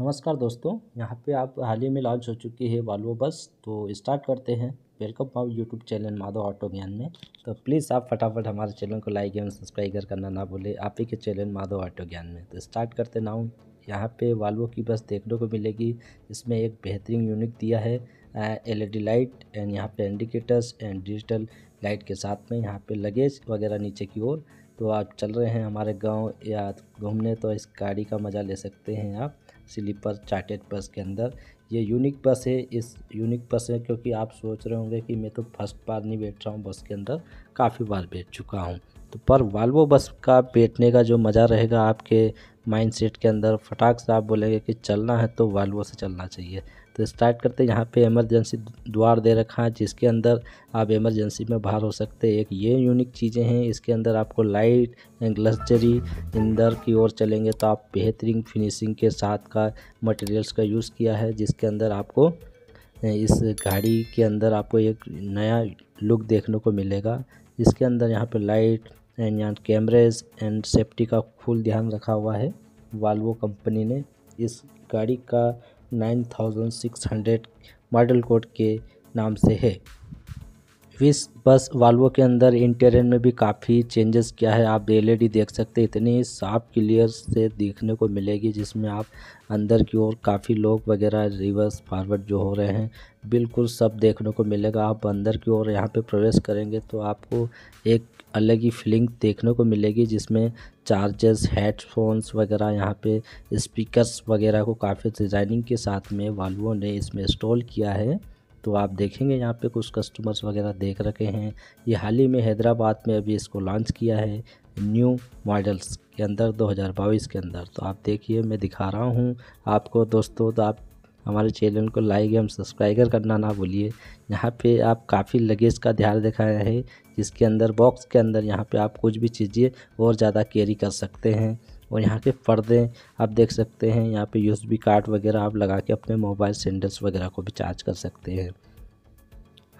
नमस्कार दोस्तों यहाँ पे आप हाल ही में लॉन्च हो चुकी है वाल्वो बस तो स्टार्ट करते हैं वेलकम माउ YouTube channel Madhav auto Gyan में तो प्लीज़ आप फटाफट हमारे चैनल को लाइक एवं सब्सक्राइब करना ना भूलें आप ही के चैनल माधव ऑटो ज्ञान में तो स्टार्ट करते ना हूँ यहाँ पे वाल्वो की बस देखने को मिलेगी इसमें एक बेहतरीन यूनिक दिया है एल लाइट एंड यहाँ पर इंडिकेटर्स एंड डिजिटल लाइट के साथ में यहाँ पर लगेज वगैरह नीचे की ओर तो आप चल रहे हैं हमारे गांव या घूमने तो इस गाड़ी का मज़ा ले सकते हैं आप स्लीपर चार्टेड बस के अंदर ये यूनिक बस है इस यूनिक बस है क्योंकि आप सोच रहे होंगे कि मैं तो फर्स्ट बार नहीं बैठ रहा हूँ बस के अंदर काफ़ी बार बैठ चुका हूँ तो पर वाल्वो बस का बैठने का जो मज़ा रहेगा आपके माइंड सेट के अंदर फटाक से आप बोलेंगे कि चलना है तो वाल्वो से चलना चाहिए तो स्टार्ट करते यहाँ पे इमरजेंसी द्वार दे रखा है जिसके अंदर आप इमरजेंसी में बाहर हो सकते हैं एक ये यूनिक चीज़ें हैं इसके अंदर आपको लाइट एंड ग्लसरी अंदर की ओर चलेंगे तो आप बेहतरीन फिनिशिंग के साथ का मटेरियल्स का यूज़ किया है जिसके अंदर आपको इस गाड़ी के अंदर आपको एक नया लुक देखने को मिलेगा इसके अंदर यहाँ पर लाइट एंड यहाँ कैमरेज एंड सेफ्टी का फुल ध्यान रखा हुआ है वाल्वो कंपनी ने इस गाड़ी का 9600 मॉडल कोड के नाम से है विश बस वाल्वो के अंदर इंटीरियर में भी काफ़ी चेंजेस किया है आप एल देख सकते हैं इतनी साफ क्लियर से देखने को मिलेगी जिसमें आप अंदर की ओर काफ़ी लोग वगैरह रिवर्स फॉरवर्ड जो हो रहे हैं बिल्कुल सब देखने को मिलेगा आप अंदर की ओर यहाँ पे प्रवेश करेंगे तो आपको एक अलग ही फीलिंग देखने को मिलेगी जिसमें चार्जर्स हेडफोन्स वगैरह यहाँ पे स्पीकर्स वगैरह को काफ़ी डिज़ाइनिंग के साथ में वालवो ने इसमें इंस्टॉल किया है तो आप देखेंगे यहाँ पे कुछ कस्टमर्स वगैरह देख रखे हैं ये हाल ही में हैदराबाद में अभी इसको लॉन्च किया है न्यू मॉडल्स के अंदर 2022 के अंदर तो आप देखिए मैं दिखा रहा हूँ आपको दोस्तों तो आप हमारे चैनल को लाइक एवं सब्सक्राइबर करना ना भूलिए यहाँ पे आप काफ़ी लगेज का ध्यान दिखाया है जिसके अंदर बॉक्स के अंदर यहाँ पे आप कुछ भी चीज़ें और ज़्यादा कैरी कर सकते हैं और यहाँ के पर्दे आप देख सकते हैं यहाँ पे यूएसबी कार्ड वगैरह आप लगा के अपने मोबाइल सेंडल्स वगैरह को भी चार्ज कर सकते हैं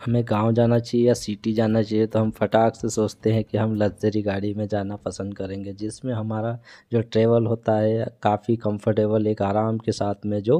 हमें गांव जाना चाहिए या सिटी जाना चाहिए तो हम फटाक से सोचते हैं कि हम लग्जरी गाड़ी में जाना पसंद करेंगे जिसमें हमारा जो ट्रेवल होता है काफ़ी कंफर्टेबल एक आराम के साथ में जो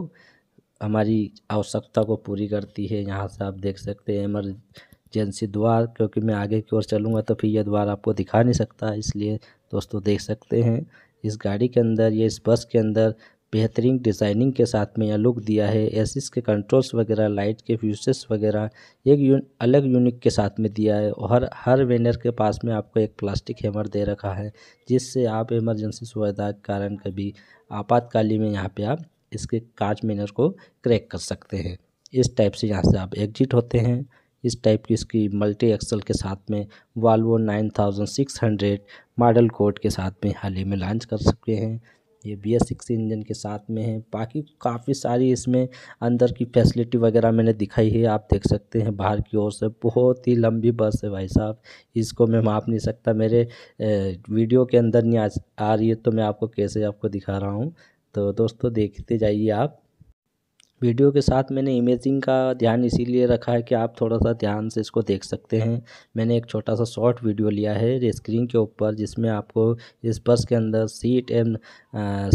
हमारी आवश्यकता को पूरी करती है यहाँ से आप देख सकते हैं इमरजेंसी द्वार क्योंकि मैं आगे की ओर चलूँगा तो फिर यह द्वार आपको दिखा नहीं सकता इसलिए दोस्तों देख सकते हैं इस गाड़ी के अंदर या इस बस के अंदर बेहतरीन डिज़ाइनिंग के साथ में यह लुक दिया है एसिस के कंट्रोल्स वगैरह लाइट के फ्यूसेस वगैरह एक यून, अलग यूनिक के साथ में दिया है और हर हर वेनर के पास में आपको एक प्लास्टिक हैमर दे रखा है जिससे आप इमरजेंसी सुविधा के कारण कभी आपातकालीन में यहाँ पे आप इसके कांच मिनर को क्रैक कर सकते हैं इस टाइप से यहाँ से आप एग्जिट होते हैं इस टाइप की इसकी मल्टी एक्सल के साथ में वाल्वो 9600 मॉडल कोड के साथ में हाल ही में लॉन्च कर सकते हैं ये बी एस सिक्स इंजन के साथ में है बाकी काफ़ी सारी इसमें अंदर की फैसिलिटी वगैरह मैंने दिखाई है आप देख सकते हैं बाहर की ओर से बहुत ही लंबी बस है भाई साहब इसको मैं माप नहीं सकता मेरे वीडियो के अंदर नहीं आ, आ रही है तो मैं आपको कैसे आपको दिखा रहा हूँ तो दोस्तों देखते जाइए आप वीडियो के साथ मैंने इमेजिंग का ध्यान इसीलिए रखा है कि आप थोड़ा सा ध्यान से इसको देख सकते हैं मैंने एक छोटा सा शॉर्ट वीडियो लिया है स्क्रीन के ऊपर जिसमें आपको इस बस के अंदर सीट एंड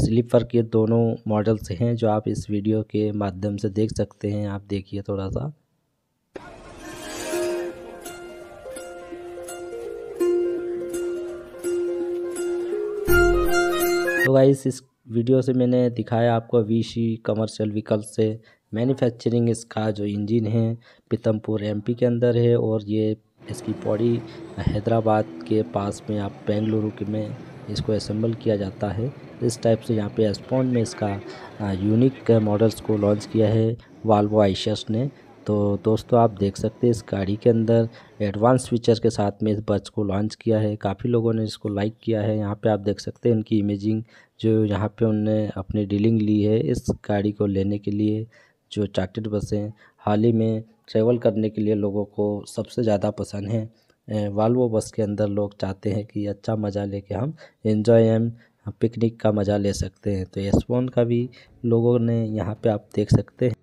स्लीपर के दोनों मॉडल्स हैं जो आप इस वीडियो के माध्यम से देख सकते हैं आप देखिए थोड़ा सा तो गाइस इस वीडियो से मैंने दिखाया आपको वीसी कमर्शियल व्हीकल से मैन्युफैक्चरिंग इसका जो इंजन है पीतमपुर एमपी के अंदर है और ये इसकी पौड़ी हैदराबाद के पास में आप बेंगलुरु के में इसको असम्बल किया जाता है इस टाइप से यहाँ पे एस्पॉन्ड में इसका यूनिक मॉडल्स को लॉन्च किया है वाल्वो आइशस ने तो दोस्तों आप देख सकते हैं इस गाड़ी के अंदर एडवांस फीचर के साथ में इस बस को लॉन्च किया है काफ़ी लोगों ने इसको लाइक किया है यहाँ पे आप देख सकते हैं उनकी इमेजिंग जो यहाँ पे उनने अपनी डीलिंग ली है इस गाड़ी को लेने के लिए जो चार्टेड बसें हाल ही में ट्रेवल करने के लिए लोगों को सबसे ज़्यादा पसंद है वाल्वो बस के अंदर लोग चाहते हैं कि अच्छा मज़ा लेके हम इन्जॉय एम पिकनिक का मज़ा ले सकते हैं तो एसपोन का भी लोगों ने यहाँ पे आप देख सकते हैं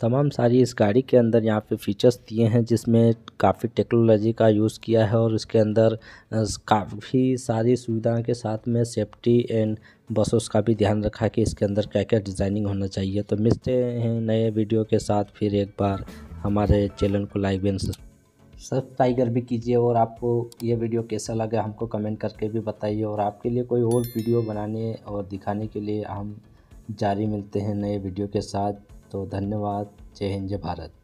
तमाम सारी इस गाड़ी के अंदर यहाँ पे फीचर्स दिए हैं जिसमें काफ़ी टेक्नोलॉजी का यूज़ किया है और इसके अंदर काफ़ी सारी सुविधाओं के साथ में सेफ्टी एंड बसों का भी ध्यान रखा कि इसके अंदर क्या क्या डिज़ाइनिंग होना चाहिए तो मिलते हैं नए वीडियो के साथ फिर एक बार हमारे चैनल को लाइक एंड सब टाइगर भी कीजिए और आपको ये वीडियो कैसा लगा हमको कमेंट करके भी बताइए और आपके लिए कोई और वीडियो बनाने और दिखाने के लिए हम जारी मिलते हैं नए वीडियो के साथ दोस्तों धन्यवाद जय हिंद जय भारत